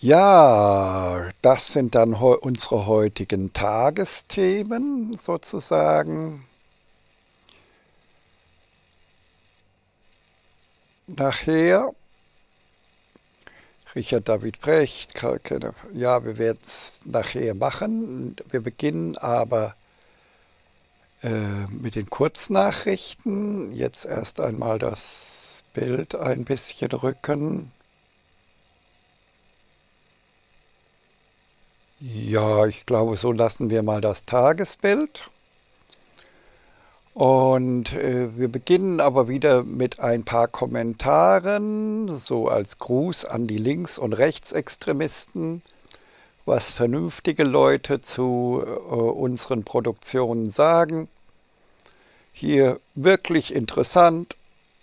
Ja, das sind dann unsere heutigen Tagesthemen sozusagen. Nachher Richard David Brecht, ja, wir werden es nachher machen. Wir beginnen aber äh, mit den Kurznachrichten. Jetzt erst einmal das Bild ein bisschen rücken. Ja, ich glaube, so lassen wir mal das Tagesbild. Und äh, wir beginnen aber wieder mit ein paar Kommentaren, so als Gruß an die Links- und Rechtsextremisten, was vernünftige Leute zu äh, unseren Produktionen sagen. Hier wirklich interessant.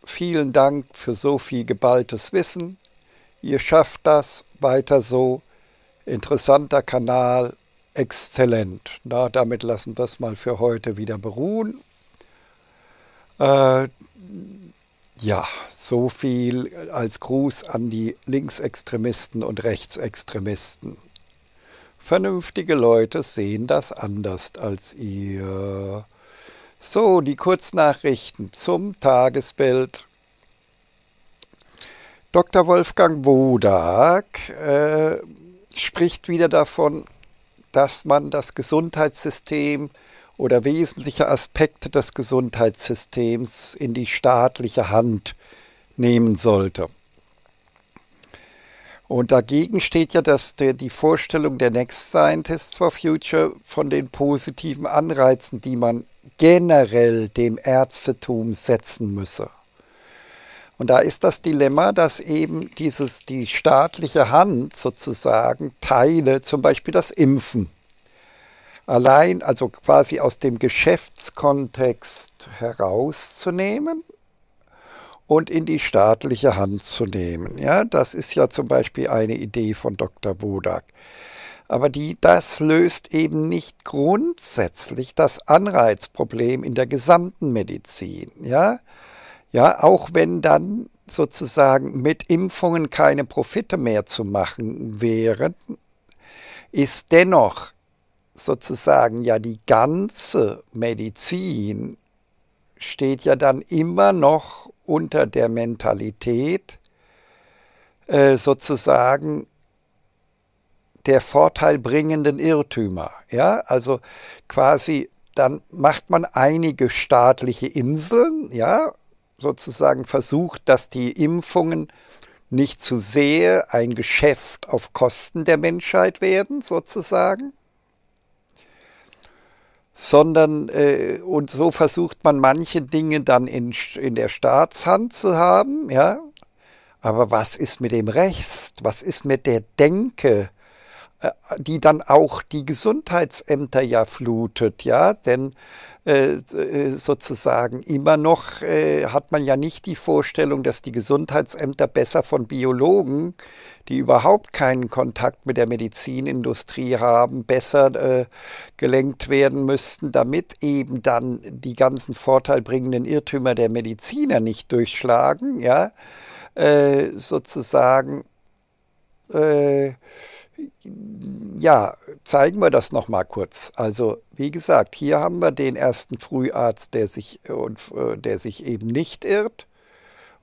Vielen Dank für so viel geballtes Wissen. Ihr schafft das weiter so. Interessanter Kanal, exzellent. Na, damit lassen wir es mal für heute wieder beruhen. Äh, ja, so viel als Gruß an die Linksextremisten und Rechtsextremisten. Vernünftige Leute sehen das anders als ihr. So, die Kurznachrichten zum Tagesbild. Dr. Wolfgang Wodak äh, spricht wieder davon, dass man das Gesundheitssystem oder wesentliche Aspekte des Gesundheitssystems in die staatliche Hand nehmen sollte. Und dagegen steht ja dass der, die Vorstellung der Next Scientists for Future von den positiven Anreizen, die man generell dem Ärztetum setzen müsse. Und da ist das Dilemma, dass eben dieses, die staatliche Hand sozusagen Teile, zum Beispiel das Impfen, allein, also quasi aus dem Geschäftskontext herauszunehmen und in die staatliche Hand zu nehmen. Ja, das ist ja zum Beispiel eine Idee von Dr. Bodak. Aber die, das löst eben nicht grundsätzlich das Anreizproblem in der gesamten Medizin. Ja, ja, auch wenn dann sozusagen mit Impfungen keine Profite mehr zu machen wären, ist dennoch sozusagen ja die ganze Medizin steht ja dann immer noch unter der Mentalität äh, sozusagen der vorteilbringenden Irrtümer. Ja, also quasi dann macht man einige staatliche Inseln, ja, sozusagen versucht, dass die Impfungen nicht zu sehr ein Geschäft auf Kosten der Menschheit werden, sozusagen, sondern äh, und so versucht man manche Dinge dann in, in der Staatshand zu haben, ja. Aber was ist mit dem Rest? Was ist mit der Denke, äh, die dann auch die Gesundheitsämter ja flutet, ja? Denn äh, äh, sozusagen immer noch äh, hat man ja nicht die Vorstellung, dass die Gesundheitsämter besser von Biologen, die überhaupt keinen Kontakt mit der Medizinindustrie haben, besser gelenkt werden müssten, damit eben dann die ganzen vorteilbringenden Irrtümer der Mediziner nicht durchschlagen, ja, sozusagen ja, zeigen wir das nochmal kurz. Also wie gesagt, hier haben wir den ersten Früharzt, der sich, äh, äh, der sich eben nicht irrt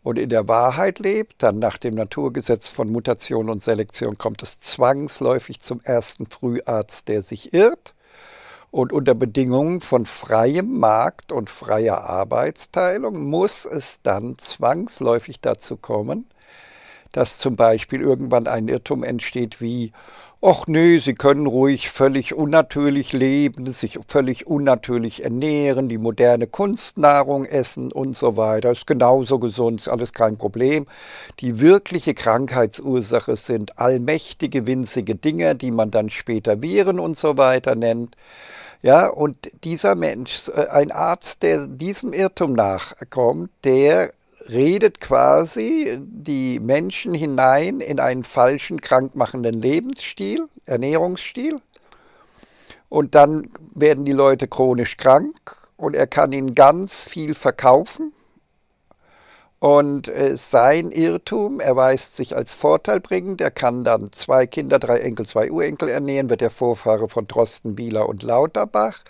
und in der Wahrheit lebt. Dann nach dem Naturgesetz von Mutation und Selektion kommt es zwangsläufig zum ersten Früharzt, der sich irrt. Und unter Bedingungen von freiem Markt und freier Arbeitsteilung muss es dann zwangsläufig dazu kommen, dass zum Beispiel irgendwann ein Irrtum entsteht wie, Och nö, sie können ruhig völlig unnatürlich leben, sich völlig unnatürlich ernähren, die moderne Kunstnahrung essen und so weiter. Ist genauso gesund, ist alles kein Problem. Die wirkliche Krankheitsursache sind allmächtige winzige Dinge, die man dann später Viren und so weiter nennt. Ja, und dieser Mensch, äh, ein Arzt, der diesem Irrtum nachkommt, der redet quasi die Menschen hinein in einen falschen, krankmachenden Lebensstil, Ernährungsstil. Und dann werden die Leute chronisch krank und er kann ihnen ganz viel verkaufen. Und äh, sein Irrtum erweist sich als vorteilbringend. Er kann dann zwei Kinder, drei Enkel, zwei Urenkel ernähren, wird der Vorfahre von Drosten, Wieler und Lauterbach.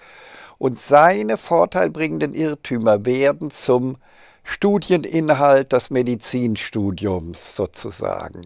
Und seine vorteilbringenden Irrtümer werden zum Studieninhalt des Medizinstudiums sozusagen.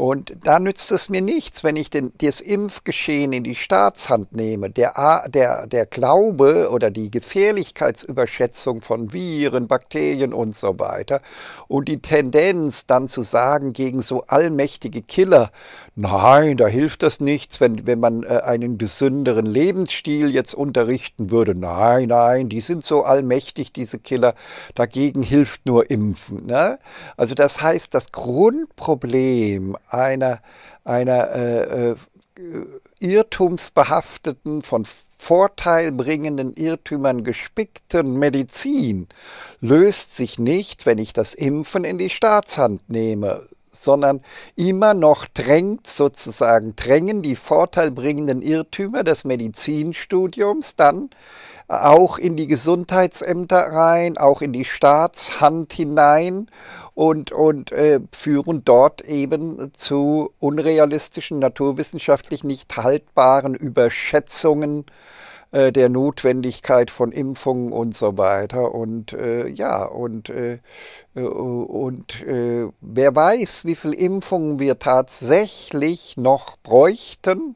Und da nützt es mir nichts, wenn ich den, das Impfgeschehen in die Staatshand nehme. Der, der, der Glaube oder die Gefährlichkeitsüberschätzung von Viren, Bakterien und so weiter und die Tendenz dann zu sagen gegen so allmächtige Killer, nein, da hilft das nichts, wenn, wenn man äh, einen gesünderen Lebensstil jetzt unterrichten würde. Nein, nein, die sind so allmächtig, diese Killer. Dagegen hilft nur Impfen. Ne? Also das heißt, das Grundproblem einer, einer äh, äh, irrtumsbehafteten, von vorteilbringenden Irrtümern gespickten Medizin löst sich nicht, wenn ich das Impfen in die Staatshand nehme, sondern immer noch drängt sozusagen, drängen die vorteilbringenden Irrtümer des Medizinstudiums dann auch in die Gesundheitsämter rein, auch in die Staatshand hinein und, und äh, führen dort eben zu unrealistischen, naturwissenschaftlich nicht haltbaren Überschätzungen äh, der Notwendigkeit von Impfungen und so weiter. Und äh, ja, und, äh, äh, und äh, wer weiß, wie viele Impfungen wir tatsächlich noch bräuchten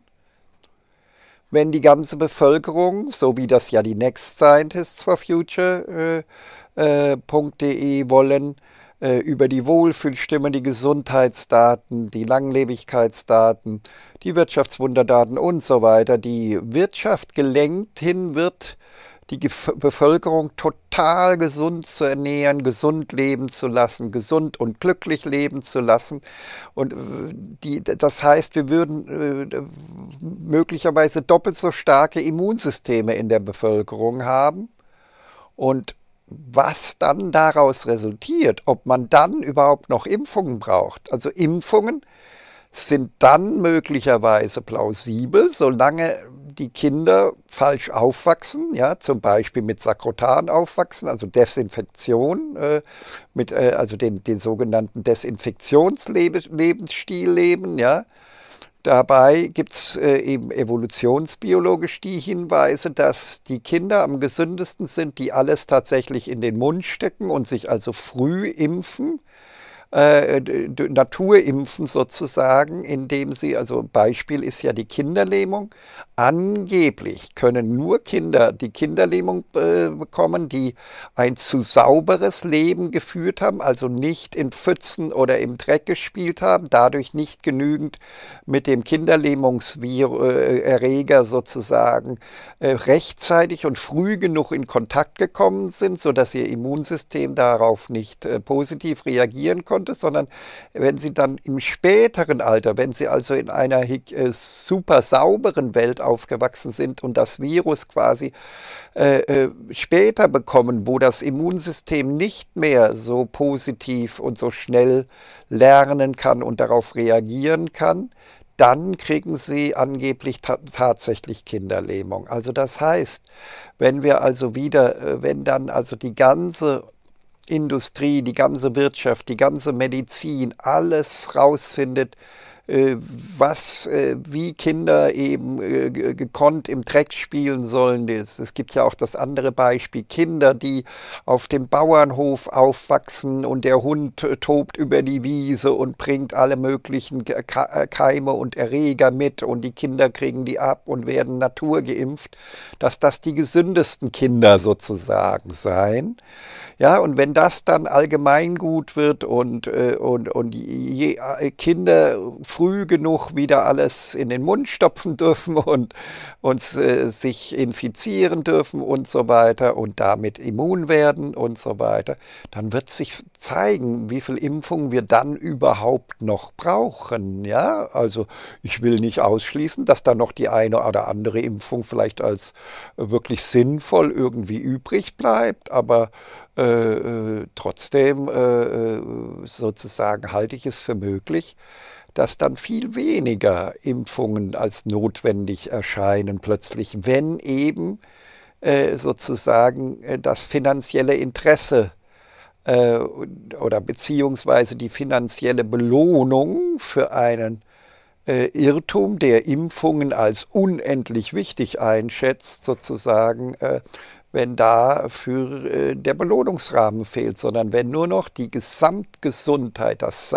wenn die ganze Bevölkerung, so wie das ja die Next Scientists for Future.de wollen, äh, über die Wohlfühlstimme, die Gesundheitsdaten, die Langlebigkeitsdaten, die Wirtschaftswunderdaten und so weiter. Die Wirtschaft gelenkt hin wird, die Gef Bevölkerung total gesund zu ernähren, gesund leben zu lassen, gesund und glücklich leben zu lassen. Und äh, die, das heißt, wir würden äh, möglicherweise doppelt so starke Immunsysteme in der Bevölkerung haben. Und was dann daraus resultiert, ob man dann überhaupt noch Impfungen braucht. Also Impfungen sind dann möglicherweise plausibel, solange die Kinder falsch aufwachsen, ja, zum Beispiel mit Sakrotan aufwachsen, also Desinfektion, äh, mit, äh, also den, den sogenannten Desinfektionslebensstil leben, ja, Dabei gibt es äh, eben evolutionsbiologisch die Hinweise, dass die Kinder am gesündesten sind, die alles tatsächlich in den Mund stecken und sich also früh impfen äh, Naturimpfen sozusagen, indem sie, also Beispiel ist ja die Kinderlähmung, angeblich können nur Kinder die Kinderlähmung äh, bekommen, die ein zu sauberes Leben geführt haben, also nicht in Pfützen oder im Dreck gespielt haben, dadurch nicht genügend mit dem Kinderlähmungserreger äh, sozusagen äh, rechtzeitig und früh genug in Kontakt gekommen sind, sodass ihr Immunsystem darauf nicht äh, positiv reagieren konnte konntest, sondern wenn sie dann im späteren Alter, wenn sie also in einer äh, super sauberen Welt aufgewachsen sind und das Virus quasi äh, äh, später bekommen, wo das Immunsystem nicht mehr so positiv und so schnell lernen kann und darauf reagieren kann, dann kriegen sie angeblich ta tatsächlich Kinderlähmung. Also das heißt, wenn wir also wieder, äh, wenn dann also die ganze Industrie, die ganze Wirtschaft, die ganze Medizin, alles rausfindet, äh, was, äh, wie Kinder eben äh, gekonnt im Dreck spielen sollen. Es gibt ja auch das andere Beispiel, Kinder, die auf dem Bauernhof aufwachsen und der Hund tobt über die Wiese und bringt alle möglichen Keime und Erreger mit und die Kinder kriegen die ab und werden naturgeimpft, dass das die gesündesten Kinder sozusagen seien. Ja, und wenn das dann allgemeingut wird und, und, und Kinder früh früh genug wieder alles in den Mund stopfen dürfen und uns äh, sich infizieren dürfen und so weiter und damit immun werden und so weiter, dann wird sich zeigen, wie viel Impfung wir dann überhaupt noch brauchen. Ja, also ich will nicht ausschließen, dass da noch die eine oder andere Impfung vielleicht als wirklich sinnvoll irgendwie übrig bleibt, aber äh, äh trotzdem äh, äh, sozusagen halte ich es für möglich, dass dann viel weniger Impfungen als notwendig erscheinen plötzlich, wenn eben äh, sozusagen äh, das finanzielle Interesse äh, oder beziehungsweise die finanzielle Belohnung für einen äh, Irrtum, der Impfungen als unendlich wichtig einschätzt, sozusagen äh, wenn dafür äh, der Belohnungsrahmen fehlt, sondern wenn nur noch die Gesamtgesundheit, das,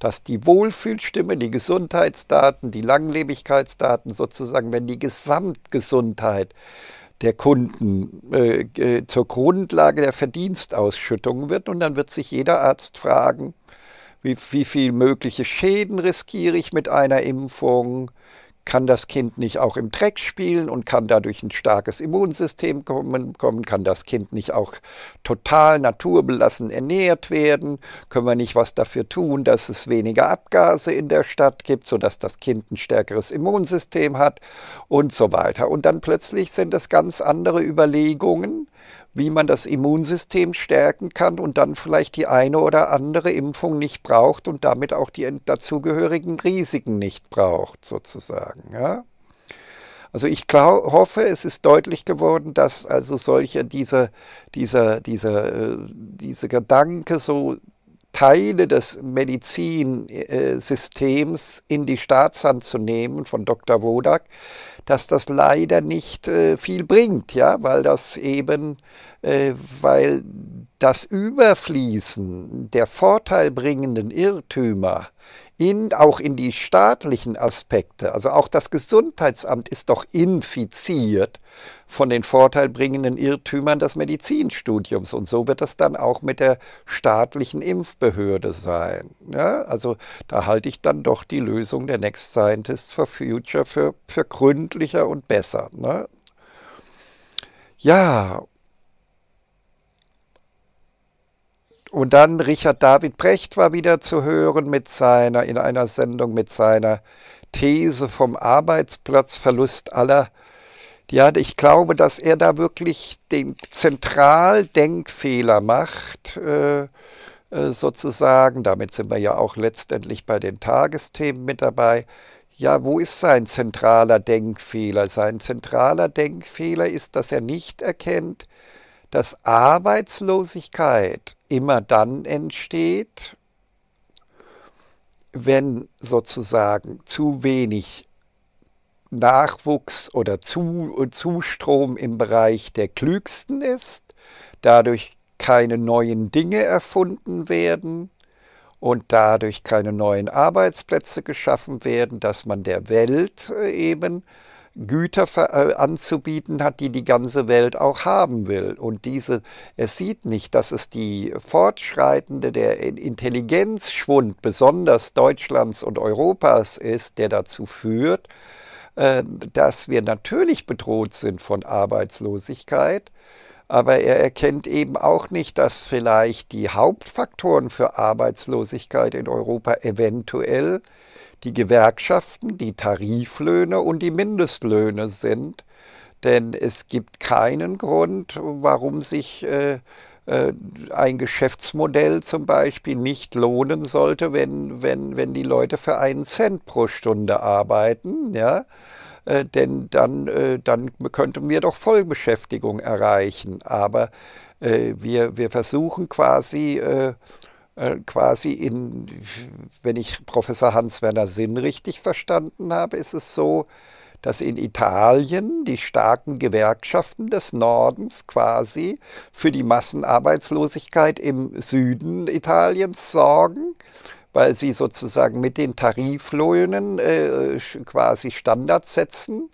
dass die Wohlfühlstimme, die Gesundheitsdaten, die Langlebigkeitsdaten sozusagen, wenn die Gesamtgesundheit der Kunden äh, äh, zur Grundlage der Verdienstausschüttung wird und dann wird sich jeder Arzt fragen, wie, wie viel mögliche Schäden riskiere ich mit einer Impfung, kann das Kind nicht auch im Dreck spielen und kann dadurch ein starkes Immunsystem kommen, kann das Kind nicht auch total naturbelassen ernährt werden, können wir nicht was dafür tun, dass es weniger Abgase in der Stadt gibt, sodass das Kind ein stärkeres Immunsystem hat und so weiter. Und dann plötzlich sind es ganz andere Überlegungen, wie man das Immunsystem stärken kann und dann vielleicht die eine oder andere Impfung nicht braucht und damit auch die dazugehörigen Risiken nicht braucht, sozusagen. Ja? Also ich glaub, hoffe, es ist deutlich geworden, dass also solche, diese, diese, diese, äh, diese Gedanke so Teile des Medizinsystems in die Staatshand zu nehmen von Dr. Wodak, dass das leider nicht äh, viel bringt, ja, weil das eben, äh, weil das Überfließen der vorteilbringenden Irrtümer in, auch in die staatlichen Aspekte. Also auch das Gesundheitsamt ist doch infiziert von den vorteilbringenden Irrtümern des Medizinstudiums. Und so wird das dann auch mit der staatlichen Impfbehörde sein. Ja, also da halte ich dann doch die Lösung der Next Scientist for Future für, für gründlicher und besser. Ne? Ja, Und dann Richard David Brecht war wieder zu hören mit seiner, in einer Sendung mit seiner These vom Arbeitsplatzverlust aller. Ja, ich glaube, dass er da wirklich den Zentraldenkfehler macht, äh, äh, sozusagen. Damit sind wir ja auch letztendlich bei den Tagesthemen mit dabei. Ja, wo ist sein zentraler Denkfehler? Sein zentraler Denkfehler ist, dass er nicht erkennt, dass Arbeitslosigkeit immer dann entsteht, wenn sozusagen zu wenig Nachwuchs oder zu, Zustrom im Bereich der Klügsten ist, dadurch keine neuen Dinge erfunden werden und dadurch keine neuen Arbeitsplätze geschaffen werden, dass man der Welt äh, eben Güter äh, anzubieten hat, die die ganze Welt auch haben will. Und diese, es sieht nicht, dass es die fortschreitende, der Intelligenzschwund besonders Deutschlands und Europas ist, der dazu führt, äh, dass wir natürlich bedroht sind von Arbeitslosigkeit, aber er erkennt eben auch nicht, dass vielleicht die Hauptfaktoren für Arbeitslosigkeit in Europa eventuell die Gewerkschaften, die Tariflöhne und die Mindestlöhne sind. Denn es gibt keinen Grund, warum sich äh, äh, ein Geschäftsmodell zum Beispiel nicht lohnen sollte, wenn, wenn, wenn die Leute für einen Cent pro Stunde arbeiten, ja, äh, denn dann, äh, dann könnten wir doch Vollbeschäftigung erreichen. Aber äh, wir, wir versuchen quasi äh, äh, quasi in, wenn ich Professor Hans-Werner Sinn richtig verstanden habe, ist es so, dass in Italien die starken Gewerkschaften des Nordens quasi für die Massenarbeitslosigkeit im Süden Italiens sorgen, weil sie sozusagen mit den Tariflöhnen äh, quasi Standards setzen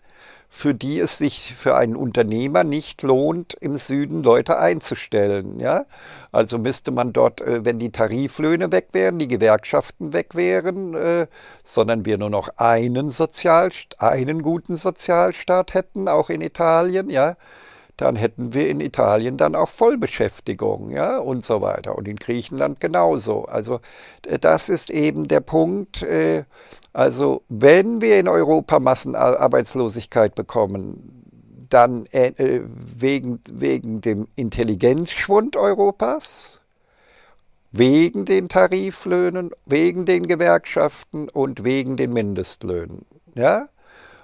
für die es sich für einen Unternehmer nicht lohnt, im Süden Leute einzustellen. Ja? Also müsste man dort, äh, wenn die Tariflöhne weg wären, die Gewerkschaften weg wären, äh, sondern wir nur noch einen, Sozial, einen guten Sozialstaat hätten, auch in Italien, ja, dann hätten wir in Italien dann auch Vollbeschäftigung ja, und so weiter und in Griechenland genauso. Also äh, das ist eben der Punkt. Äh, also wenn wir in Europa Massenarbeitslosigkeit bekommen, dann äh, äh, wegen, wegen dem Intelligenzschwund Europas, wegen den Tariflöhnen, wegen den Gewerkschaften und wegen den Mindestlöhnen. Ja?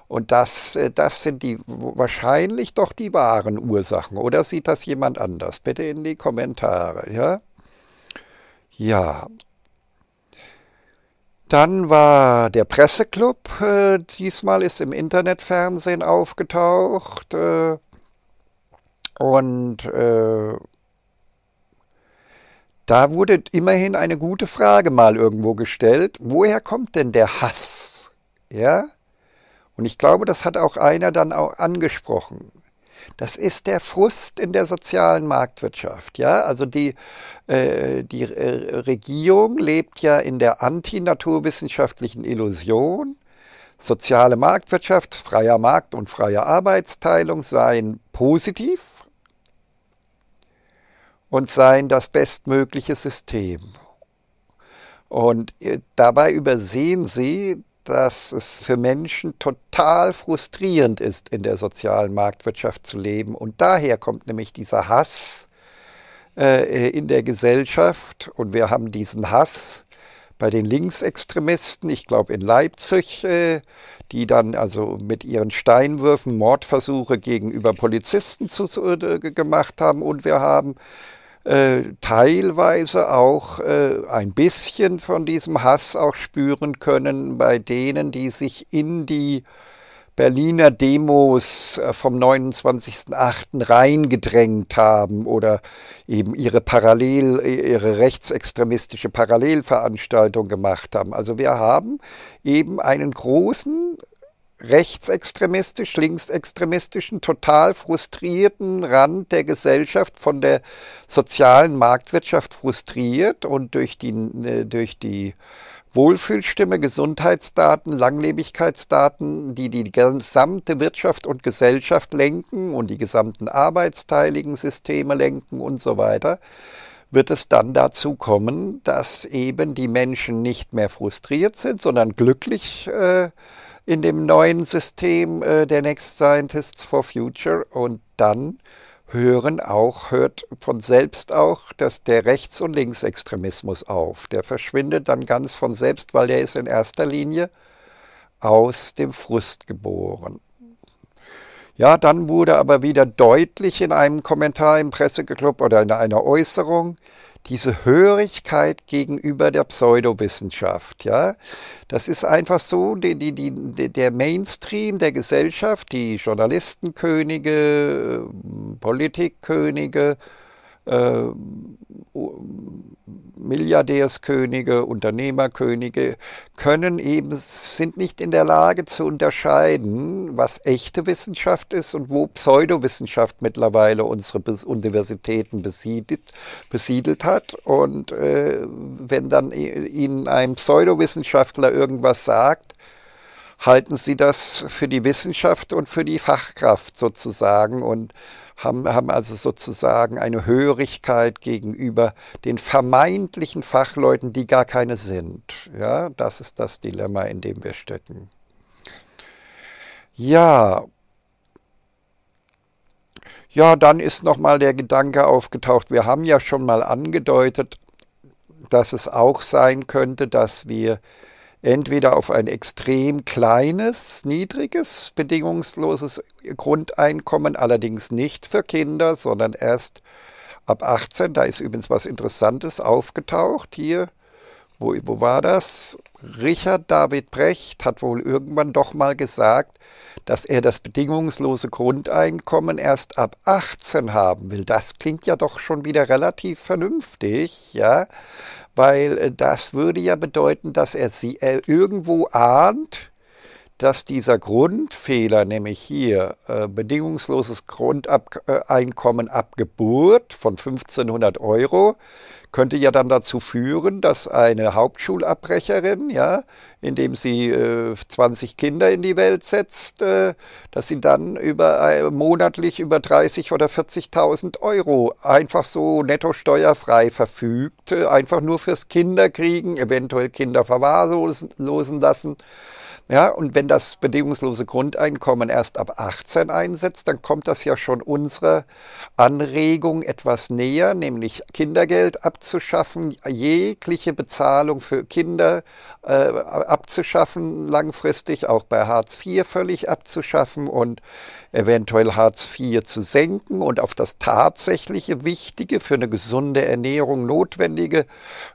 Und das, äh, das sind die wahrscheinlich doch die wahren Ursachen. Oder sieht das jemand anders? Bitte in die Kommentare. Ja. Ja. Dann war der Presseclub. Äh, diesmal ist im Internetfernsehen aufgetaucht. Äh, und äh, da wurde immerhin eine gute Frage mal irgendwo gestellt. Woher kommt denn der Hass? Ja? Und ich glaube, das hat auch einer dann auch angesprochen. Das ist der Frust in der sozialen Marktwirtschaft. Ja? Also die, äh, die äh, Regierung lebt ja in der antinaturwissenschaftlichen Illusion, soziale Marktwirtschaft, freier Markt und freie Arbeitsteilung seien positiv und seien das bestmögliche System. Und äh, dabei übersehen sie, dass es für Menschen total frustrierend ist, in der sozialen Marktwirtschaft zu leben. Und daher kommt nämlich dieser Hass äh, in der Gesellschaft. Und wir haben diesen Hass bei den Linksextremisten, ich glaube in Leipzig, äh, die dann also mit ihren Steinwürfen Mordversuche gegenüber Polizisten zu, äh, gemacht haben. Und wir haben äh, teilweise auch äh, ein bisschen von diesem Hass auch spüren können bei denen, die sich in die Berliner Demos äh, vom 29.08. reingedrängt haben oder eben ihre Parallel, ihre rechtsextremistische Parallelveranstaltung gemacht haben. Also wir haben eben einen großen rechtsextremistisch, linksextremistischen, total frustrierten Rand der Gesellschaft von der sozialen Marktwirtschaft frustriert und durch die, äh, durch die Wohlfühlstimme, Gesundheitsdaten, Langlebigkeitsdaten, die die gesamte Wirtschaft und Gesellschaft lenken und die gesamten arbeitsteiligen Systeme lenken und so weiter, wird es dann dazu kommen, dass eben die Menschen nicht mehr frustriert sind, sondern glücklich äh, in dem neuen System äh, der Next Scientists for Future und dann hören auch, hört von selbst auch, dass der Rechts- und Linksextremismus auf. Der verschwindet dann ganz von selbst, weil der ist in erster Linie aus dem Frust geboren. Ja, dann wurde aber wieder deutlich in einem Kommentar im Presseclub oder in einer Äußerung, diese Hörigkeit gegenüber der Pseudowissenschaft. Ja? Das ist einfach so, die, die, die, der Mainstream der Gesellschaft, die Journalistenkönige, Politikkönige, äh, Milliardärskönige, Unternehmerkönige können eben, sind nicht in der Lage zu unterscheiden, was echte Wissenschaft ist und wo Pseudowissenschaft mittlerweile unsere Universitäten besiedelt, besiedelt hat. Und äh, wenn dann ihnen ein Pseudowissenschaftler irgendwas sagt, halten sie das für die Wissenschaft und für die Fachkraft sozusagen und haben, haben also sozusagen eine Hörigkeit gegenüber den vermeintlichen Fachleuten, die gar keine sind. Ja, das ist das Dilemma, in dem wir stecken. Ja, ja, dann ist nochmal der Gedanke aufgetaucht. Wir haben ja schon mal angedeutet, dass es auch sein könnte, dass wir entweder auf ein extrem kleines, niedriges, bedingungsloses Grundeinkommen, allerdings nicht für Kinder, sondern erst ab 18. Da ist übrigens was Interessantes aufgetaucht hier. Wo, wo war das? Richard David Brecht hat wohl irgendwann doch mal gesagt, dass er das bedingungslose Grundeinkommen erst ab 18 haben will. Das klingt ja doch schon wieder relativ vernünftig, ja? weil äh, das würde ja bedeuten, dass er sie äh, irgendwo ahnt, dass dieser Grundfehler, nämlich hier äh, bedingungsloses Grundeinkommen ab Geburt von 1500 Euro, könnte ja dann dazu führen, dass eine Hauptschulabbrecherin, ja, indem sie äh, 20 Kinder in die Welt setzt, äh, dass sie dann über, äh, monatlich über 30.000 oder 40.000 Euro einfach so netto steuerfrei verfügt, äh, einfach nur fürs Kinderkriegen, eventuell Kinder verwahrlosen lassen. Ja, und wenn das bedingungslose Grundeinkommen erst ab 18 einsetzt, dann kommt das ja schon unserer Anregung etwas näher, nämlich Kindergeld abzuschaffen, jegliche Bezahlung für Kinder äh, abzuschaffen, langfristig auch bei Hartz IV völlig abzuschaffen und eventuell Hartz IV zu senken und auf das tatsächliche Wichtige für eine gesunde Ernährung notwendige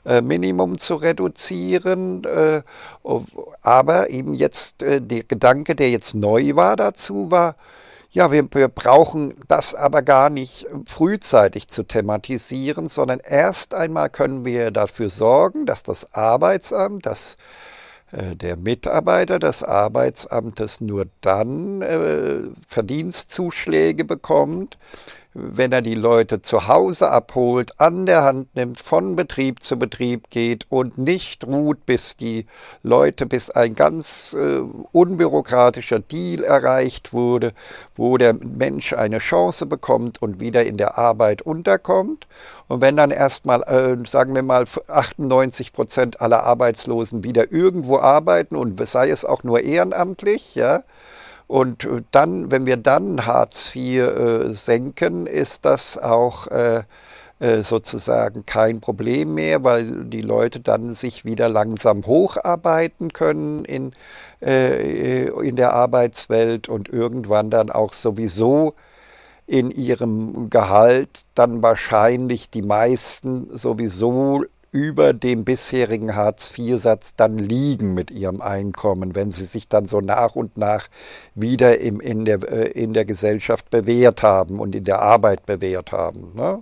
äh, Minimum zu reduzieren. Äh, aber eben jetzt äh, der Gedanke, der jetzt neu war dazu, war, ja, wir, wir, brauchen das aber gar nicht frühzeitig zu thematisieren, sondern erst einmal können wir dafür sorgen, dass das Arbeitsamt, das äh, der Mitarbeiter des Arbeitsamtes nur dann äh, Verdienstzuschläge bekommt, wenn er die Leute zu Hause abholt, an der Hand nimmt, von Betrieb zu Betrieb geht und nicht ruht, bis die Leute, bis ein ganz äh, unbürokratischer Deal erreicht wurde, wo der Mensch eine Chance bekommt und wieder in der Arbeit unterkommt. Und wenn dann erstmal, äh, sagen wir mal, 98 Prozent aller Arbeitslosen wieder irgendwo arbeiten und sei es auch nur ehrenamtlich, ja, und äh, dann, wenn wir dann Hartz IV äh, senken, ist das auch äh, sozusagen kein Problem mehr, weil die Leute dann sich wieder langsam hocharbeiten können in, äh, in der Arbeitswelt und irgendwann dann auch sowieso in ihrem Gehalt dann wahrscheinlich die meisten sowieso über dem bisherigen Hartz-IV-Satz dann liegen mit ihrem Einkommen, wenn sie sich dann so nach und nach wieder im, in, der, äh, in der Gesellschaft bewährt haben und in der Arbeit bewährt haben. Ne?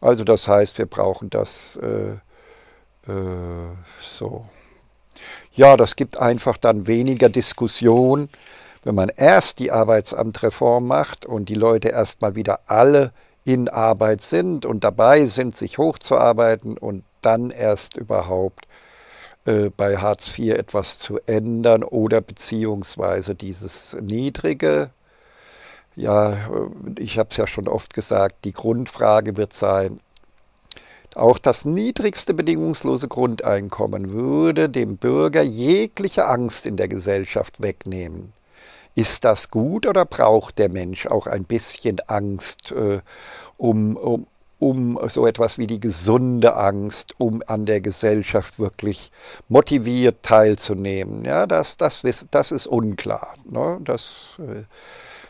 Also das heißt, wir brauchen das äh, äh, so. Ja, das gibt einfach dann weniger Diskussion, wenn man erst die Arbeitsamtreform macht und die Leute erstmal wieder alle in Arbeit sind und dabei sind, sich hochzuarbeiten und dann erst überhaupt äh, bei Hartz IV etwas zu ändern oder beziehungsweise dieses niedrige, ja, äh, ich habe es ja schon oft gesagt, die Grundfrage wird sein, auch das niedrigste bedingungslose Grundeinkommen würde dem Bürger jegliche Angst in der Gesellschaft wegnehmen. Ist das gut oder braucht der Mensch auch ein bisschen Angst, äh, um, um, um so etwas wie die gesunde Angst, um an der Gesellschaft wirklich motiviert teilzunehmen. Ja, das, das, das ist unklar. Ne? Das, äh,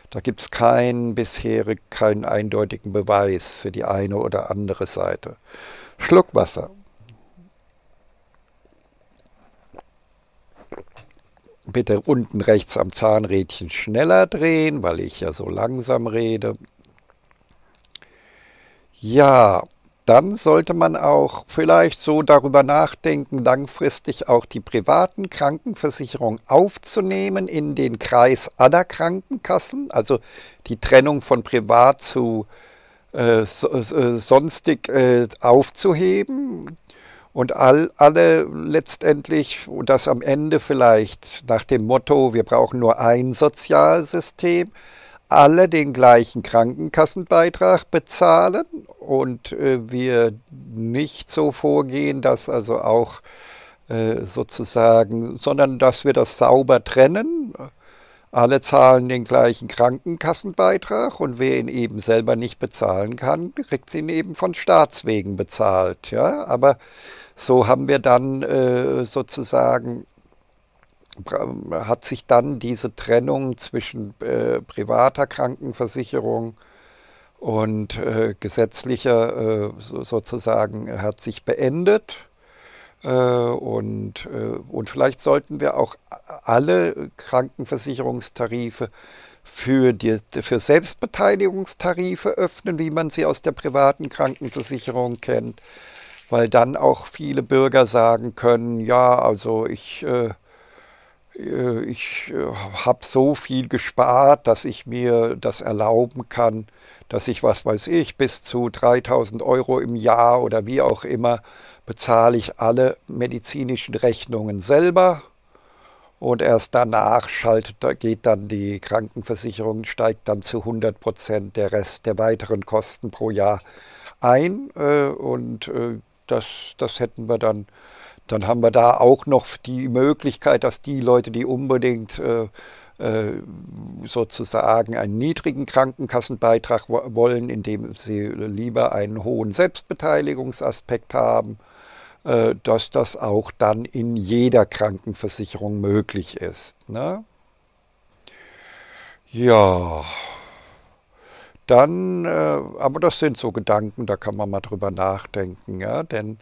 da gibt es keinen bisherigen, keinen eindeutigen Beweis für die eine oder andere Seite. Schluckwasser. Bitte unten rechts am Zahnrädchen schneller drehen, weil ich ja so langsam rede. Ja, dann sollte man auch vielleicht so darüber nachdenken, langfristig auch die privaten Krankenversicherungen aufzunehmen in den Kreis aller Krankenkassen, also die Trennung von privat zu äh, so, äh, sonstig äh, aufzuheben und all, alle letztendlich das am Ende vielleicht nach dem Motto, wir brauchen nur ein Sozialsystem, alle den gleichen Krankenkassenbeitrag bezahlen und äh, wir nicht so vorgehen, dass also auch äh, sozusagen, sondern dass wir das sauber trennen. Alle zahlen den gleichen Krankenkassenbeitrag und wer ihn eben selber nicht bezahlen kann, kriegt ihn eben von Staatswegen bezahlt. Ja? Aber so haben wir dann äh, sozusagen hat sich dann diese Trennung zwischen äh, privater Krankenversicherung und äh, gesetzlicher äh, so, sozusagen hat sich beendet. Äh, und, äh, und vielleicht sollten wir auch alle Krankenversicherungstarife für, die, für Selbstbeteiligungstarife öffnen, wie man sie aus der privaten Krankenversicherung kennt, weil dann auch viele Bürger sagen können, ja, also ich, äh, äh, ich äh, habe so viel gespart, dass ich mir das erlauben kann, dass ich, was weiß ich, bis zu 3000 Euro im Jahr oder wie auch immer, bezahle ich alle medizinischen Rechnungen selber. Und erst danach schaltet, geht dann die Krankenversicherung, steigt dann zu 100 Prozent der Rest der weiteren Kosten pro Jahr ein. Äh, und das, das hätten wir dann dann haben wir da auch noch die Möglichkeit, dass die Leute, die unbedingt äh, äh sozusagen einen niedrigen Krankenkassenbeitrag wollen, indem sie lieber einen hohen Selbstbeteiligungsaspekt haben, äh, dass das auch dann in jeder Krankenversicherung möglich ist. Ne? Ja, dann, äh, aber das sind so Gedanken, da kann man mal drüber nachdenken, ja, denn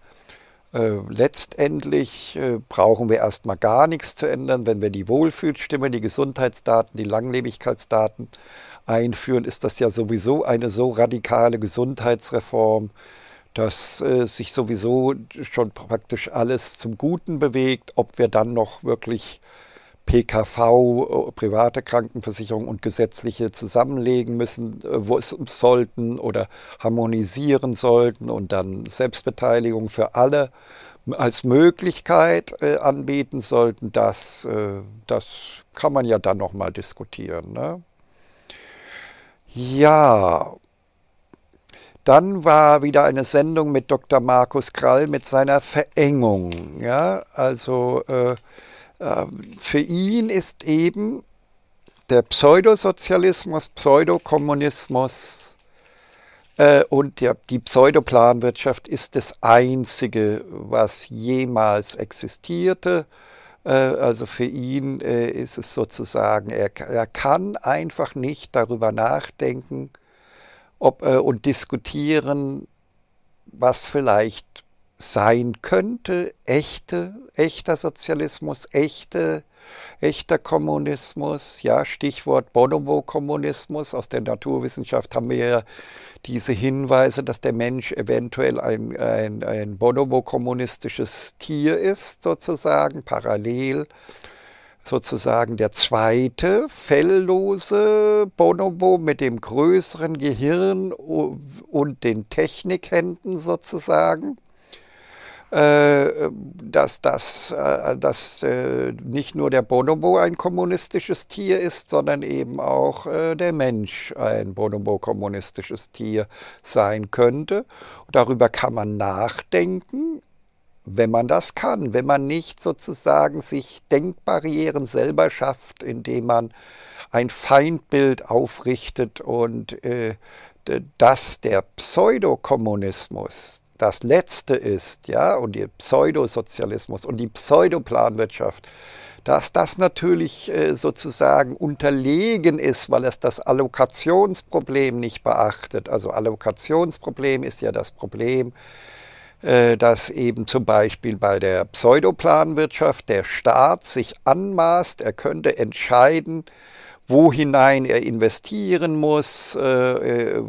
äh, letztendlich äh, brauchen wir erstmal gar nichts zu ändern. Wenn wir die Wohlfühlstimme, die Gesundheitsdaten, die Langlebigkeitsdaten einführen, ist das ja sowieso eine so radikale Gesundheitsreform, dass äh, sich sowieso schon praktisch alles zum Guten bewegt. Ob wir dann noch wirklich PKV, äh, private Krankenversicherung und gesetzliche zusammenlegen müssen äh, sollten oder harmonisieren sollten und dann Selbstbeteiligung für alle als Möglichkeit äh, anbieten sollten, das, äh, das kann man ja dann nochmal diskutieren. Ne? Ja, dann war wieder eine Sendung mit Dr. Markus Krall mit seiner Verengung. Ja, also äh, ähm, für ihn ist eben der Pseudosozialismus, Pseudokommunismus äh, und der, die Pseudoplanwirtschaft ist das Einzige, was jemals existierte. Äh, also für ihn äh, ist es sozusagen, er, er, kann einfach nicht darüber nachdenken ob, äh, und diskutieren, was vielleicht sein könnte, echte, echter Sozialismus, echte, echter Kommunismus, ja, Stichwort Bonobo-Kommunismus, aus der Naturwissenschaft haben wir ja diese Hinweise, dass der Mensch eventuell ein, ein, ein Bonobo-kommunistisches Tier ist, sozusagen, parallel sozusagen der zweite felllose Bonobo mit dem größeren Gehirn und den Technikhänden sozusagen. Äh, dass, das äh, dass äh, nicht nur der Bonobo ein kommunistisches Tier ist, sondern eben auch der Mensch ein Bonobo-kommunistisches Tier sein könnte. Darüber kann man nachdenken, wenn man das kann, wenn man nicht sozusagen sich Denkbarrieren selber schafft, indem man ein Feindbild aufrichtet und dass der Pseudokommunismus, das Letzte ist, ja, und der Pseudosozialismus und die Pseudoplanwirtschaft, dass das natürlich äh, sozusagen unterlegen ist, weil es das Allokationsproblem nicht beachtet. Also Allokationsproblem ist ja das Problem, äh, dass eben zum Beispiel bei der Pseudoplanwirtschaft der Staat sich anmaßt, er könnte entscheiden, wo hinein er investieren muss, äh, äh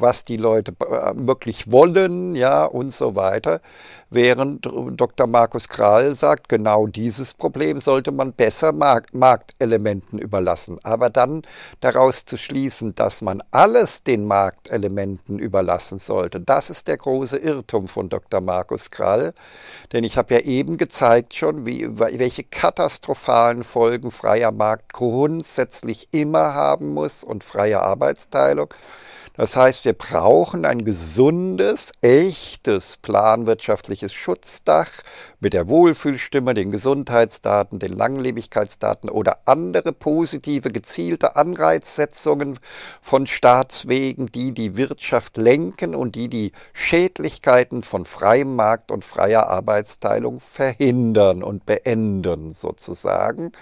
was die Leute äh, wirklich wollen, ja, und so weiter. Während Dr. Markus Kral sagt, genau dieses Problem sollte man besser Markt Marktelementen überlassen. Aber dann daraus zu schließen, dass man alles den Marktelementen überlassen sollte, das ist der große Irrtum von Dr. Markus Kral. Denn ich habe ja eben gezeigt schon, wie, welche katastrophalen Folgen freier Markt grundsätzlich letztlich immer haben muss und freie Arbeitsteilung. Das heißt, wir brauchen ein gesundes, echtes planwirtschaftliches Schutzdach mit der Wohlfühlstimme, den Gesundheitsdaten, den Langlebigkeitsdaten oder andere positive gezielte Anreizsetzungen von Staatswegen, die die Wirtschaft lenken und die die Schädlichkeiten von freiem Markt und freier Arbeitsteilung verhindern und beenden sozusagen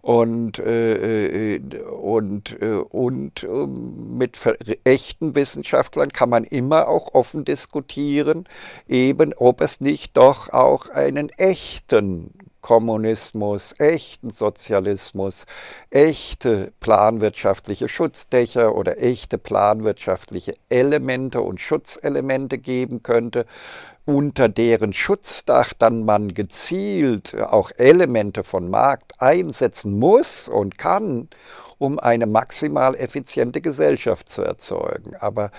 und, äh, äh und, äh, und äh, mit echten Wissenschaftlern kann man immer auch offen diskutieren, eben ob es nicht doch auch ein einen echten Kommunismus, echten Sozialismus, echte planwirtschaftliche Schutzdächer oder echte planwirtschaftliche Elemente und Schutzelemente geben könnte, unter deren Schutzdach dann man gezielt auch Elemente von Markt einsetzen muss und kann, um eine maximal effiziente Gesellschaft zu erzeugen. Aber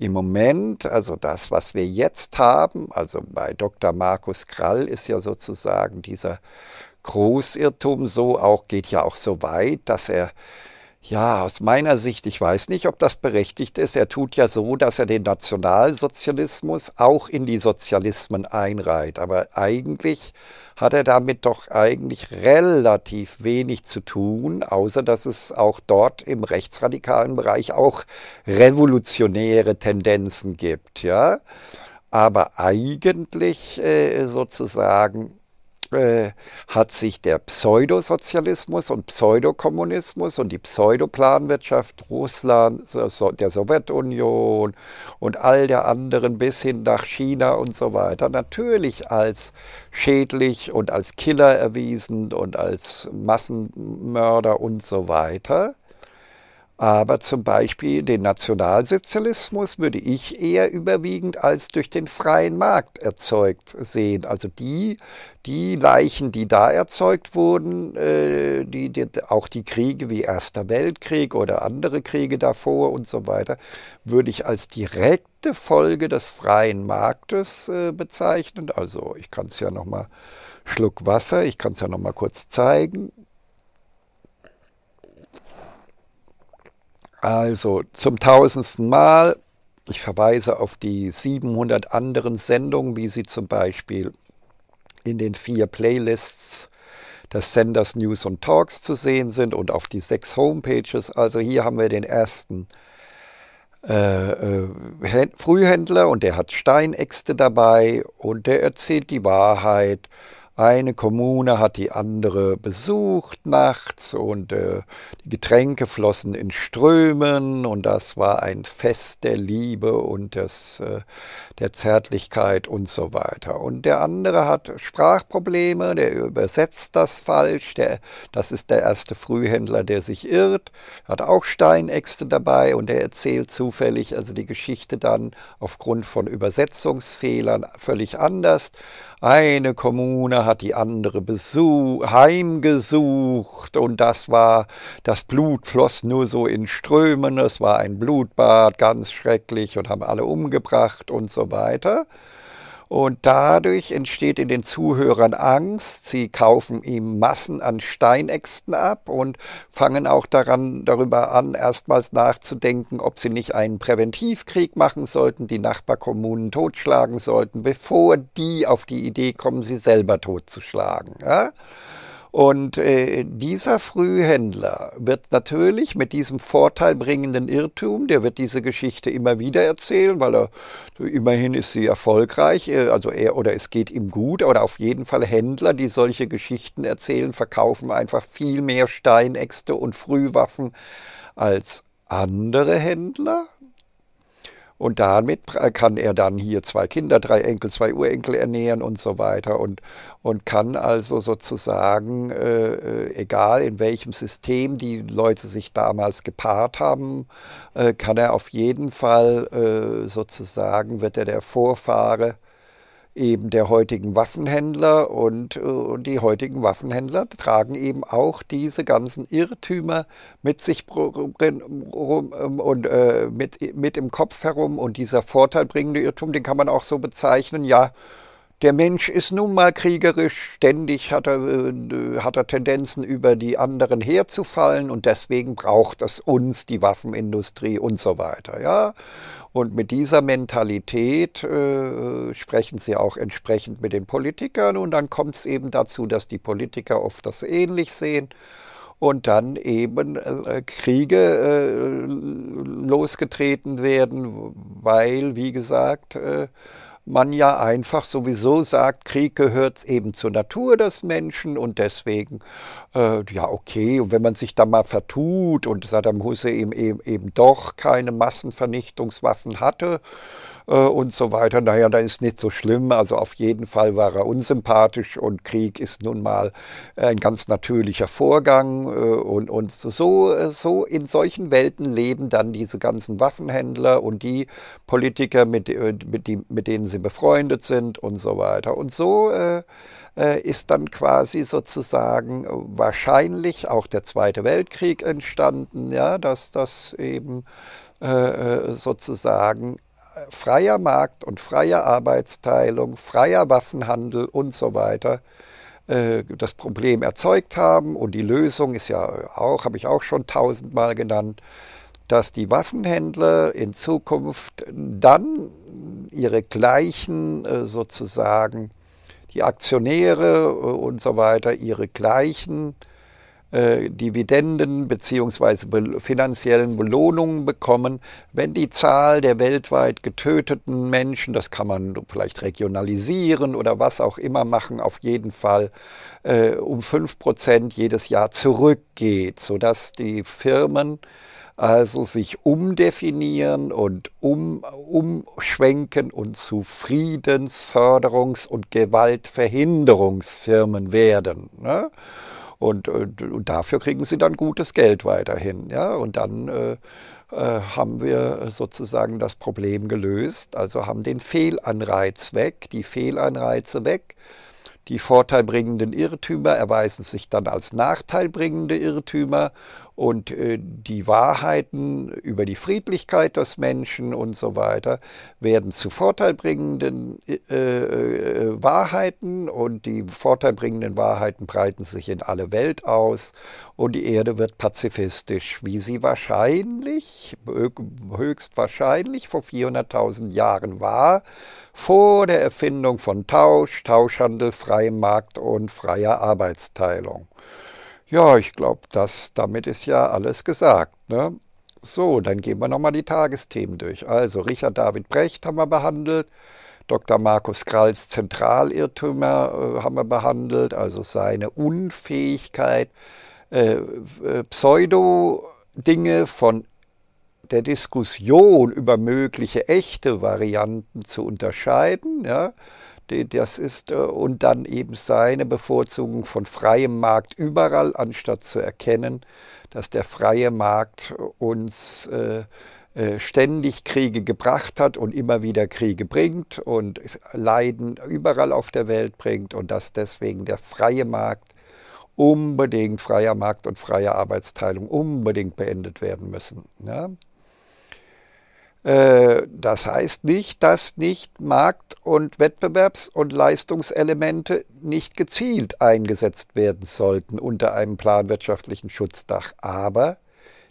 im Moment, also das, was wir jetzt haben, also bei Dr. Markus Krall ist ja sozusagen dieser Großirrtum so auch, geht ja auch so weit, dass er ja, aus meiner Sicht, ich weiß nicht, ob das berechtigt ist. Er tut ja so, dass er den Nationalsozialismus auch in die Sozialismen einreiht. Aber eigentlich hat er damit doch eigentlich relativ wenig zu tun, außer dass es auch dort im rechtsradikalen Bereich auch revolutionäre Tendenzen gibt. Ja? Aber eigentlich äh, sozusagen äh, hat sich der Pseudosozialismus und Pseudokommunismus und die Pseudoplanwirtschaft Russlands, der Sowjetunion und all der anderen bis hin nach China und so weiter natürlich als schädlich und als Killer erwiesen und als Massenmörder und so weiter. Aber zum Beispiel den Nationalsozialismus würde ich eher überwiegend als durch den freien Markt erzeugt sehen. Also die, die Leichen, die da erzeugt wurden, äh, die, die, auch die Kriege wie Erster Weltkrieg oder andere Kriege davor und so weiter, würde ich als direkte Folge des freien Marktes äh, bezeichnen. Also ich kann es ja nochmal, Schluck Wasser, ich kann es ja nochmal kurz zeigen. Also zum tausendsten Mal, ich verweise auf die 700 anderen Sendungen, wie sie zum Beispiel in den vier Playlists des Senders News und Talks zu sehen sind und auf die sechs Homepages. Also hier haben wir den ersten äh, äh Frühhändler und der hat Steinäxte dabei und der erzählt die Wahrheit eine Kommune hat die andere besucht nachts und äh, die Getränke flossen in Strömen und das war ein Fest der Liebe und des, äh, der Zärtlichkeit und so weiter. Und der andere hat Sprachprobleme, der übersetzt das falsch, der, das ist der erste Frühhändler, der sich irrt, hat auch Steinäxte dabei und er erzählt zufällig also die Geschichte dann aufgrund von Übersetzungsfehlern völlig anders. Eine Kommune hat die andere besuch, heimgesucht und das war, das Blut floss nur so in Strömen, es war ein Blutbad, ganz schrecklich und haben alle umgebracht und so weiter. Und dadurch entsteht in den Zuhörern Angst. Sie kaufen ihm Massen an Steinäxten ab und fangen auch daran, darüber an, erstmals nachzudenken, ob sie nicht einen Präventivkrieg machen sollten, die Nachbarkommunen totschlagen sollten, bevor die auf die Idee kommen, sie selber totzuschlagen. Ja? Und äh, dieser Frühhändler wird natürlich mit diesem vorteilbringenden Irrtum, der wird diese Geschichte immer wieder erzählen, weil er immerhin ist sie erfolgreich, äh, also er oder es geht ihm gut, oder auf jeden Fall Händler, die solche Geschichten erzählen, verkaufen einfach viel mehr Steinäxte und Frühwaffen als andere Händler und damit kann er dann hier zwei Kinder, drei Enkel, zwei Urenkel ernähren und so weiter und, und kann also sozusagen, äh, äh, egal in welchem System die Leute sich damals gepaart haben, äh, kann er auf jeden Fall äh, sozusagen, wird er der Vorfahre eben der heutigen Waffenhändler und, äh, und die heutigen Waffenhändler tragen eben auch diese ganzen Irrtümer mit sich ähm, und äh, mit, mit im Kopf herum und dieser vorteilbringende Irrtum, den kann man auch so bezeichnen, ja, der Mensch ist nun mal kriegerisch, ständig hat er, äh, hat er Tendenzen, über die anderen herzufallen und deswegen braucht es uns, die Waffenindustrie und so weiter. Ja, und mit dieser Mentalität äh, sprechen sie auch entsprechend mit den Politikern und dann kommt es eben dazu, dass die Politiker oft das ähnlich sehen und dann eben äh, Kriege äh, losgetreten werden, weil, wie gesagt, äh, man ja einfach sowieso sagt, Krieg gehört eben zur Natur des Menschen und deswegen, äh, ja okay, und wenn man sich da mal vertut und Saddam Hussein eben, eben, eben doch keine Massenvernichtungswaffen hatte, äh, und so weiter. Naja, da ist nicht so schlimm. Also auf jeden Fall war er unsympathisch und Krieg ist nun mal äh, ein ganz natürlicher Vorgang. Äh, und und so, so in solchen Welten leben dann diese ganzen Waffenhändler und die Politiker, mit, mit, die, mit denen sie befreundet sind und so weiter. Und so äh, ist dann quasi sozusagen wahrscheinlich auch der Zweite Weltkrieg entstanden, ja, dass das eben äh, sozusagen freier Markt und freie Arbeitsteilung, freier Waffenhandel und so weiter äh, das Problem erzeugt haben und die Lösung ist ja auch, habe ich auch schon tausendmal genannt, dass die Waffenhändler in Zukunft dann ihre gleichen äh, sozusagen, die Aktionäre äh, und so weiter, ihre gleichen äh, Dividenden bzw. finanziellen Belohnungen bekommen, wenn die Zahl der weltweit getöteten Menschen, das kann man vielleicht regionalisieren oder was auch immer machen, auf jeden Fall äh, um 5% jedes Jahr zurückgeht, sodass die Firmen also sich umdefinieren und um, umschwenken und zu Friedensförderungs- und Gewaltverhinderungsfirmen werden. Ne? Und, und, äh, und dafür kriegen sie dann gutes Geld weiterhin. Ja? Und dann äh, äh haben wir äh, sozusagen das Problem gelöst, also haben den Fehlanreiz weg, die Fehlanreize weg. Die vorteilbringenden Irrtümer erweisen sich dann als nachteilbringende Irrtümer und äh, die Wahrheiten über die Friedlichkeit des Menschen und so weiter werden zu vorteilbringenden äh, äh, äh, Wahrheiten und die vorteilbringenden Wahrheiten breiten sich in alle Welt aus und die Erde wird pazifistisch, wie sie wahrscheinlich, äh, höchstwahrscheinlich vor 400.000 Jahren war, vor der Erfindung von Tausch, Tauschhandel, freiem Markt und freier Arbeitsteilung. Ja, ich glaube, damit ist ja alles gesagt. Ne? So, dann gehen wir nochmal die Tagesthemen durch. Also Richard David Brecht haben wir behandelt, Dr. Markus Kralls Zentralirrtümer äh, haben wir behandelt, also seine Unfähigkeit, äh, äh, Pseudo-Dinge von der Diskussion über mögliche echte Varianten zu unterscheiden. Ja? Das ist äh, und dann eben seine Bevorzugung von freiem Markt überall, anstatt zu erkennen, dass der freie Markt uns äh, äh, ständig Kriege gebracht hat und immer wieder Kriege bringt und Leiden überall auf der Welt bringt und dass deswegen der freie Markt unbedingt freier Markt und freie Arbeitsteilung unbedingt beendet werden müssen. Ja? Äh, das heißt nicht, dass nicht Markt- und Wettbewerbs- und Leistungselemente nicht gezielt eingesetzt werden sollten unter einem planwirtschaftlichen Schutzdach. Aber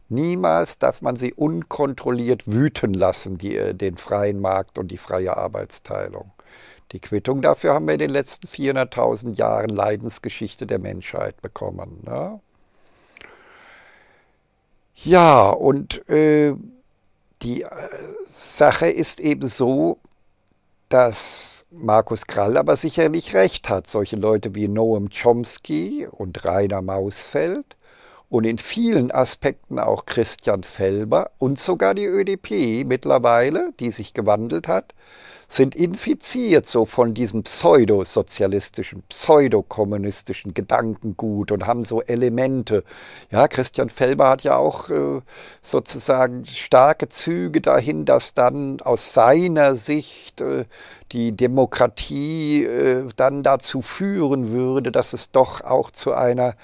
niemals darf man sie unkontrolliert wüten lassen, die, äh, den freien Markt und die freie Arbeitsteilung. Die Quittung dafür haben wir in den letzten 400.000 Jahren Leidensgeschichte der Menschheit bekommen. Ne? Ja, und äh, die äh, Sache ist eben so, dass Markus Krall aber sicherlich recht hat. Solche Leute wie Noam Chomsky und Rainer Mausfeld und in vielen Aspekten auch Christian Felber und sogar die ÖDP mittlerweile, die sich gewandelt hat, sind infiziert so von diesem pseudosozialistischen, pseudokommunistischen Gedankengut und haben so Elemente. Ja, Christian Felber hat ja auch äh, sozusagen starke Züge dahin, dass dann aus seiner Sicht äh, die Demokratie äh, dann dazu führen würde, dass es doch auch zu einer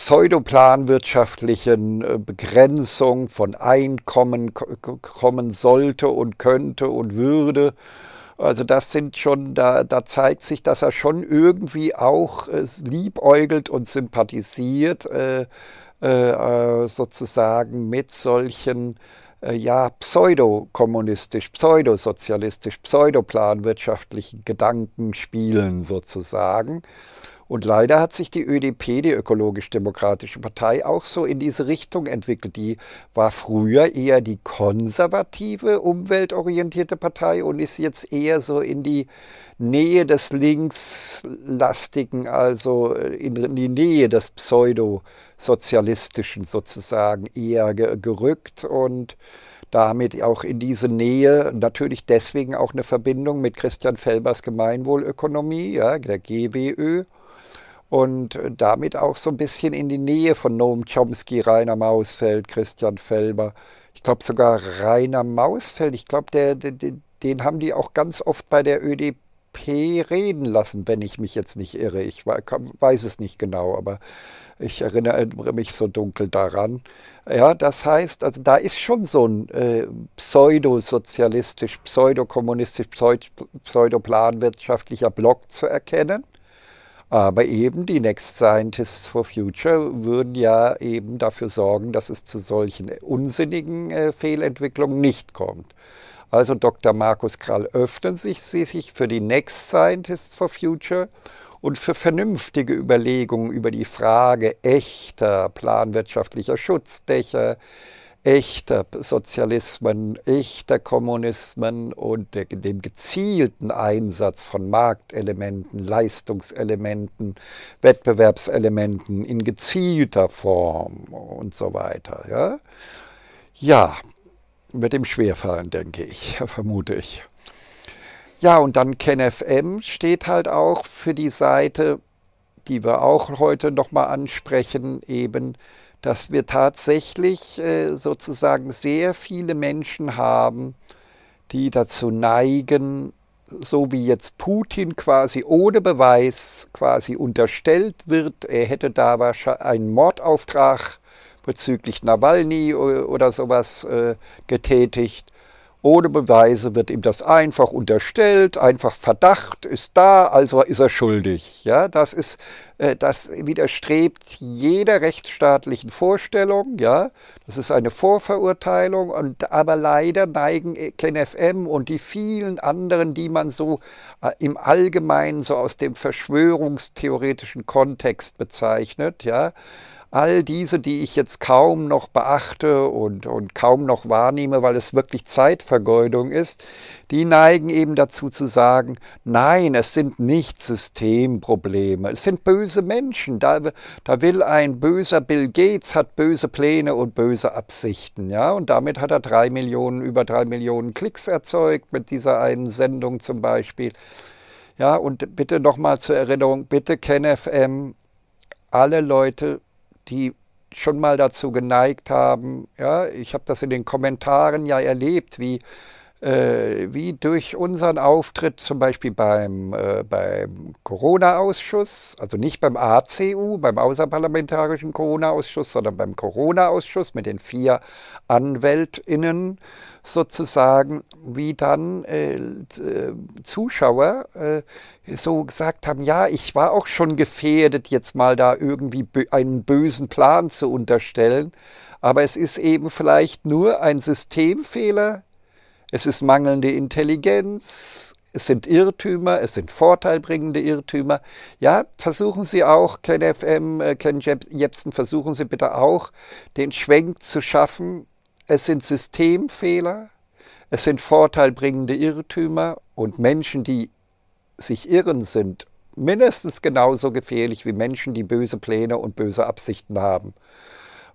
pseudoplanwirtschaftlichen äh, Begrenzung von Einkommen kommen sollte und könnte und würde. Also das sind schon, da, da zeigt sich, dass er schon irgendwie auch äh, liebäugelt und sympathisiert äh, äh, äh sozusagen mit solchen äh, ja, pseudokommunistisch, pseudosozialistisch, pseudoplanwirtschaftlichen Gedankenspielen sozusagen. Und leider hat sich die ÖDP, die Ökologisch-Demokratische Partei, auch so in diese Richtung entwickelt. Die war früher eher die konservative, umweltorientierte Partei und ist jetzt eher so in die Nähe des Linkslastigen, also in die Nähe des Pseudosozialistischen sozusagen eher gerückt und damit auch in diese Nähe, natürlich deswegen auch eine Verbindung mit Christian Felbers Gemeinwohlökonomie, ja, der GWÖ und äh, damit auch so ein bisschen in die Nähe von Noam Chomsky, Rainer Mausfeld, Christian Felber. Ich glaube sogar Rainer Mausfeld, ich glaube, der, der, den haben die auch ganz oft bei der ÖDP reden lassen, wenn ich mich jetzt nicht irre. Ich weiß es nicht genau, aber ich erinnere mich so dunkel daran. Ja, das heißt, also da ist schon so ein äh, pseudosozialistisch, pseudokommunistisch, pseudo planwirtschaftlicher Block zu erkennen. Aber eben die Next Scientists for Future würden ja eben dafür sorgen, dass es zu solchen unsinnigen äh, Fehlentwicklungen nicht kommt. Also Dr. Markus Krall öffnen sich, sie sich für die Next Scientists for Future und für vernünftige Überlegungen über die Frage echter planwirtschaftlicher Schutzdächer, echter Sozialismen, echter Kommunismen und der, dem gezielten Einsatz von Marktelementen, Leistungselementen, Wettbewerbselementen in gezielter Form und so weiter. Ja, ja wird ihm schwerfallen, denke ich, vermute ich. Ja, und dann KenFM steht halt auch für die Seite, die wir auch heute nochmal ansprechen, eben dass wir tatsächlich äh, sozusagen sehr viele Menschen haben, die dazu neigen, so wie jetzt Putin quasi ohne Beweis quasi unterstellt wird, er hätte da wahrscheinlich einen Mordauftrag bezüglich Nawalny äh, oder sowas äh, getätigt, ohne Beweise wird ihm das einfach unterstellt, einfach Verdacht ist da, also ist er schuldig. Ja, das ist, äh, das widerstrebt jeder rechtsstaatlichen Vorstellung. Ja, das ist eine Vorverurteilung und aber leider neigen KenFM und die vielen anderen, die man so äh, im Allgemeinen so aus dem Verschwörungstheoretischen Kontext bezeichnet, ja, all diese, die ich jetzt kaum noch beachte und, und kaum noch wahrnehme, weil es wirklich Zeitvergeudung ist, die neigen eben dazu zu sagen, nein, es sind nicht Systemprobleme, es sind böse Menschen. Da, da will ein böser Bill Gates, hat böse Pläne und böse Absichten. Ja? Und damit hat er drei Millionen, über drei Millionen Klicks erzeugt mit dieser einen Sendung zum Beispiel. Ja, und bitte nochmal zur Erinnerung, bitte KenFM, alle Leute die schon mal dazu geneigt haben. Ja, ich habe das in den Kommentaren ja erlebt, wie äh, wie durch unseren Auftritt zum Beispiel beim, äh, beim Corona-Ausschuss, also nicht beim ACU, beim außerparlamentarischen Corona-Ausschuss, sondern beim Corona-Ausschuss mit den vier AnwältInnen sozusagen, wie dann äh, äh, Zuschauer so gesagt haben, ja, ich war auch schon gefährdet, jetzt mal da irgendwie einen bösen Plan zu unterstellen, aber es ist eben vielleicht nur ein Systemfehler, es ist mangelnde Intelligenz, es sind Irrtümer, es sind vorteilbringende Irrtümer. Ja, versuchen Sie auch, Ken FM, äh, Ken Jebsen, versuchen Sie bitte auch, den Schwenk zu schaffen. Es sind Systemfehler, es sind vorteilbringende Irrtümer und Menschen, die sich irren, sind mindestens genauso gefährlich wie Menschen, die böse Pläne und böse Absichten haben.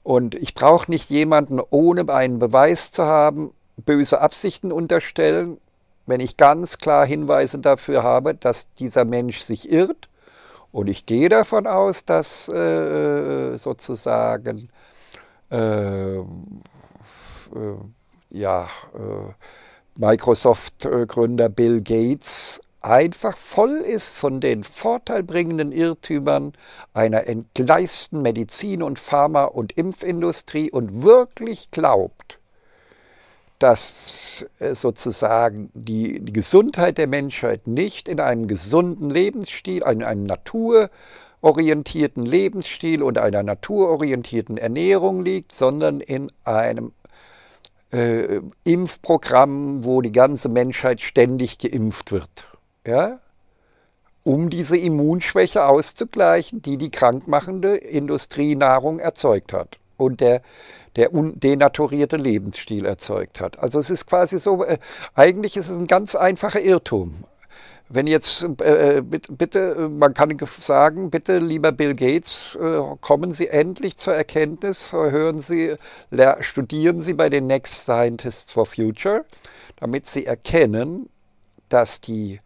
Und ich brauche nicht jemanden, ohne einen Beweis zu haben, böse Absichten unterstellen, wenn ich ganz klar Hinweise dafür habe, dass dieser Mensch sich irrt. Und ich gehe davon aus, dass äh, sozusagen äh, äh, ja, äh, Microsoft-Gründer Bill Gates einfach voll ist von den vorteilbringenden Irrtümern einer entgleisten Medizin- und Pharma- und Impfindustrie und wirklich glaubt, dass sozusagen die, die Gesundheit der Menschheit nicht in einem gesunden Lebensstil, in einem naturorientierten Lebensstil und einer naturorientierten Ernährung liegt, sondern in einem äh, Impfprogramm, wo die ganze Menschheit ständig geimpft wird. Ja? um diese Immunschwäche auszugleichen, die die krankmachende Industrienahrung erzeugt hat und der, der denaturierte Lebensstil erzeugt hat. Also es ist quasi so, äh, eigentlich ist es ein ganz einfacher Irrtum. Wenn jetzt, äh, äh bitte, äh, man kann sagen, bitte, lieber Bill Gates, äh, kommen Sie endlich zur Erkenntnis, hören Sie, studieren Sie bei den Next Scientists for Future, damit Sie erkennen, dass die,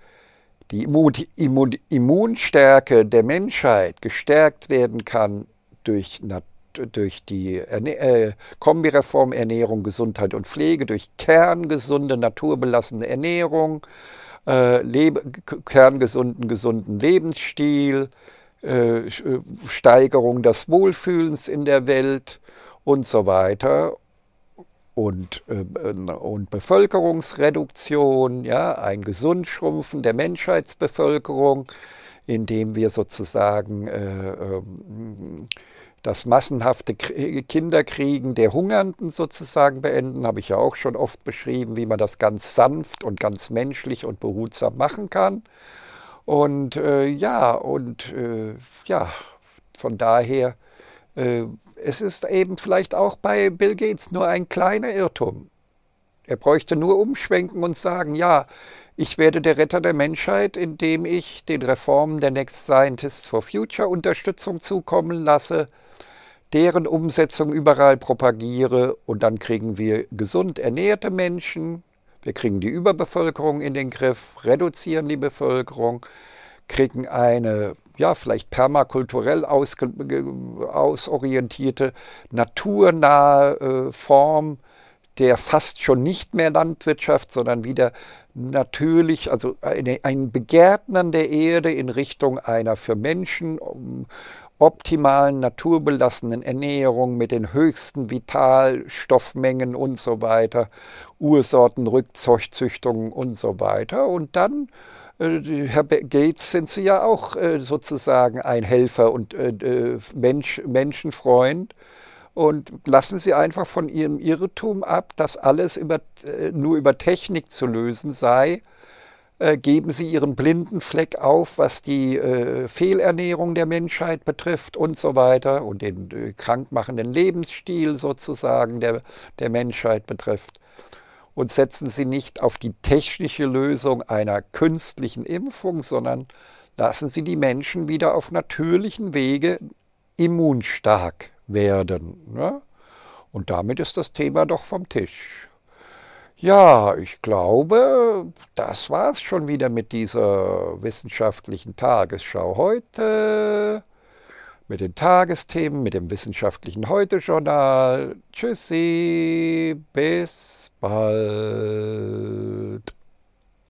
die Immun, Immun, Immunstärke der Menschheit gestärkt werden kann durch Natur durch die Erne äh, Kombireform Ernährung, Gesundheit und Pflege, durch kerngesunde, naturbelassene Ernährung, äh, kerngesunden, gesunden Lebensstil, äh, äh, Steigerung des Wohlfühlens in der Welt und so weiter. Und, ähm, äh, und Bevölkerungsreduktion, ja, ein Gesundschrumpfen der Menschheitsbevölkerung, indem wir sozusagen äh, ähm, das massenhafte äh, Kinderkriegen der Hungernden sozusagen beenden, habe ich ja auch schon oft beschrieben, wie man das ganz sanft und ganz menschlich und behutsam machen kann. Und äh, ja, und äh, ja, von daher, äh, es ist eben vielleicht auch bei Bill Gates nur ein kleiner Irrtum. Er bräuchte nur umschwenken und sagen, ja, ich werde der Retter der Menschheit, indem ich den Reformen der Next Scientists for Future Unterstützung zukommen lasse deren Umsetzung überall propagiere und dann kriegen wir gesund ernährte Menschen, wir kriegen die Überbevölkerung in den Griff, reduzieren die Bevölkerung, kriegen eine ja, vielleicht permakulturell ausorientierte, naturnahe äh, Form der fast schon nicht mehr Landwirtschaft, sondern wieder natürlich, also eine, ein Begärtnern der Erde in Richtung einer für Menschen optimalen, naturbelassenen Ernährung mit den höchsten Vitalstoffmengen und so weiter, Ursorten, Rückzeugzüchtungen und so weiter. Und dann, äh, Herr Gates, sind Sie ja auch äh, sozusagen ein Helfer und äh, äh, Mensch, Menschenfreund. Und lassen Sie einfach von Ihrem Irrtum ab, dass alles über, äh, nur über Technik zu lösen sei äh, geben sie ihren blinden Fleck auf, was die äh, Fehlernährung der Menschheit betrifft und so weiter und den äh, krankmachenden Lebensstil sozusagen der, der Menschheit betrifft. Und setzen sie nicht auf die technische Lösung einer künstlichen Impfung, sondern lassen sie die Menschen wieder auf natürlichen Wege immunstark werden. Ne? Und damit ist das Thema doch vom Tisch. Ja, ich glaube, das war's schon wieder mit dieser wissenschaftlichen Tagesschau heute, mit den Tagesthemen, mit dem wissenschaftlichen Heute-Journal. Tschüssi, bis bald.